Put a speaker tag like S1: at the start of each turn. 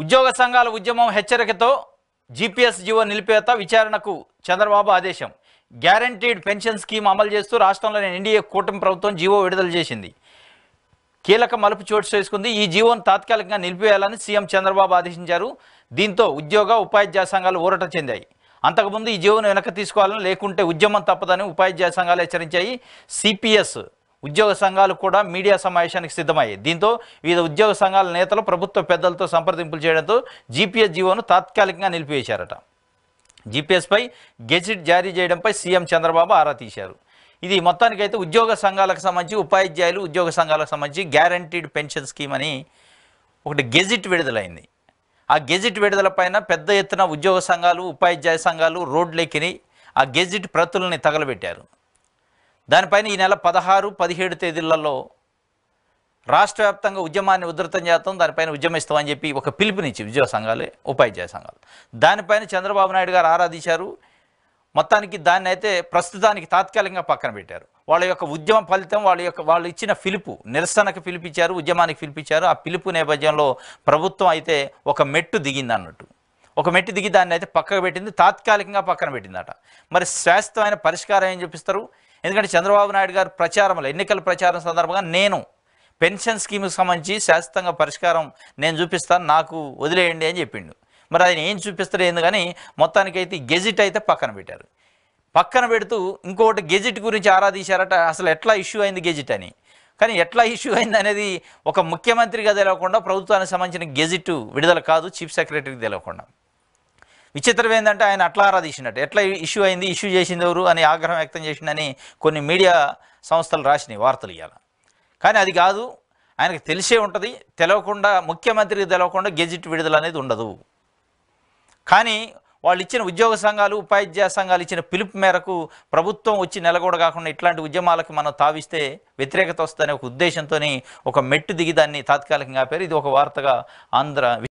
S1: ఉద్యోగ సంఘాల ఉద్యమం హెచ్చరికతో జీపీఎస్ జీవో నిలిపేత విచారణకు చంద్రబాబు ఆదేశం గ్యారంటీడ్ పెన్షన్ స్కీమ్ అమలు చేస్తూ రాష్ట్రంలోని ఎన్డీఏ కూటమి ప్రభుత్వం జీవో విడుదల చేసింది కీలక మలుపు చోటు చేసుకుంది ఈ జీవోను తాత్కాలికంగా నిలిపివేయాలని సీఎం చంద్రబాబు ఆదేశించారు దీంతో ఉద్యోగ ఉపాధ్యాయ సంఘాలు ఊరట చెందాయి అంతకుముందు ఈ జీవోను వెనక్కి తీసుకోవాలని లేకుంటే ఉద్యమం తప్పదని ఉపాధ్యాయ సంఘాలు హెచ్చరించాయి సిపిఎస్ ఉద్యోగ సంఘాలు కూడా మీడియా సమావేశానికి సిద్ధమయ్యాయి దీంతో వివిధ ఉద్యోగ సంఘాల నేతలు ప్రభుత్వ పెద్దలతో సంప్రదింపులు చేయడంతో జీపీఎస్ జీవోను తాత్కాలికంగా నిలిపివేశారట జీపీఎస్పై గెజిట్ జారీ చేయడంపై సీఎం చంద్రబాబు ఆరా తీశారు ఇది మొత్తానికైతే ఉద్యోగ సంఘాలకు సంబంధించి ఉపాధ్యాయులు ఉద్యోగ సంఘాలకు సంబంధించి గ్యారంటీడ్ పెన్షన్ స్కీమ్ అని ఒకటి గెజిట్ విడుదలైంది ఆ గెజిట్ విడుదల పైన పెద్ద ఎత్తున ఉద్యోగ సంఘాలు ఉపాధ్యాయ సంఘాలు రోడ్లెక్కిని ఆ గెజిట్ ప్రతులని తగలబెట్టారు దానిపైన ఈ నెల పదహారు పదిహేడు తేదీలలో రాష్ట్ర వ్యాప్తంగా ఉద్యమాన్ని ఉధృతం చేస్తాం దానిపైన ఉద్యమిస్తామని చెప్పి ఒక పిలుపునిచ్చి ఉద్యోగ సంఘాలే ఉపాధ్యాయ సంఘాలు దానిపైన చంద్రబాబు నాయుడు గారు ఆరాధించారు మొత్తానికి దాన్ని అయితే ప్రస్తుతానికి తాత్కాలికంగా పక్కన పెట్టారు వాళ్ళ యొక్క ఉద్యమ ఫలితం వాళ్ళ యొక్క వాళ్ళు ఇచ్చిన పిలుపు నిరసనకు పిలిపించారు ఉద్యమానికి పిలిపించారు ఆ పిలుపు నేపథ్యంలో ప్రభుత్వం అయితే ఒక మెట్టు దిగింది అన్నట్టు ఒక మెట్టు దిగి దాన్ని అయితే పక్కకు పెట్టింది తాత్కాలికంగా పక్కన పెట్టిందట మరి శాశ్వతమైన పరిష్కారం ఏం చూపిస్తారు ఎందుకంటే చంద్రబాబు నాయుడు గారు ప్రచారంలో ఎన్నికల ప్రచారం సందర్భంగా నేను పెన్షన్ స్కీమ్కి సంబంధించి శాశ్వతంగా పరిష్కారం నేను చూపిస్తాను నాకు వదిలేయండి అని చెప్పిండు మరి ఆయన ఏం చూపిస్తారు ఏంది కానీ మొత్తానికైతే గెజిట్ అయితే పక్కన పెట్టారు పక్కన పెడుతూ ఇంకొకటి గెజిట్ గురించి ఆరాధించారట అసలు ఎట్లా ఇష్యూ అయింది గెజిట్ అని కానీ ఎట్లా ఇష్యూ అయింది అనేది ఒక ముఖ్యమంత్రిగా తెలియకుండా ప్రభుత్వానికి సంబంధించిన గెజిట్ విడుదల కాదు చీఫ్ సెక్రటరీకి తెలియకుండా విచిత్రం ఏంటంటే ఆయన అట్లా ఆరాధించినట్టు ఎట్లా ఇష్యూ అయింది ఇష్యూ చేసింది ఎవరు అని ఆగ్రహం వ్యక్తం చేసిందని కొన్ని మీడియా సంస్థలు రాసినాయి వార్తలు ఇవ్వాలి కానీ అది కాదు ఆయనకు తెలిసే ఉంటుంది తెలవకుండా ముఖ్యమంత్రికి తెలవకుండా గెజిట్ విడుదల అనేది ఉండదు కానీ వాళ్ళు ఇచ్చిన ఉద్యోగ సంఘాలు ఉపాధ్యాయ సంఘాలు ఇచ్చిన పిలుపు మేరకు ప్రభుత్వం వచ్చి నెలగొడ కాకుండా ఇట్లాంటి ఉద్యమాలకు మనం తావిస్తే వ్యతిరేకత వస్తుందనే ఒక ఉద్దేశంతో ఒక మెట్టు దిగి దాన్ని తాత్కాలికంగా ఆపారు ఇది ఒక వార్తగా ఆంధ్ర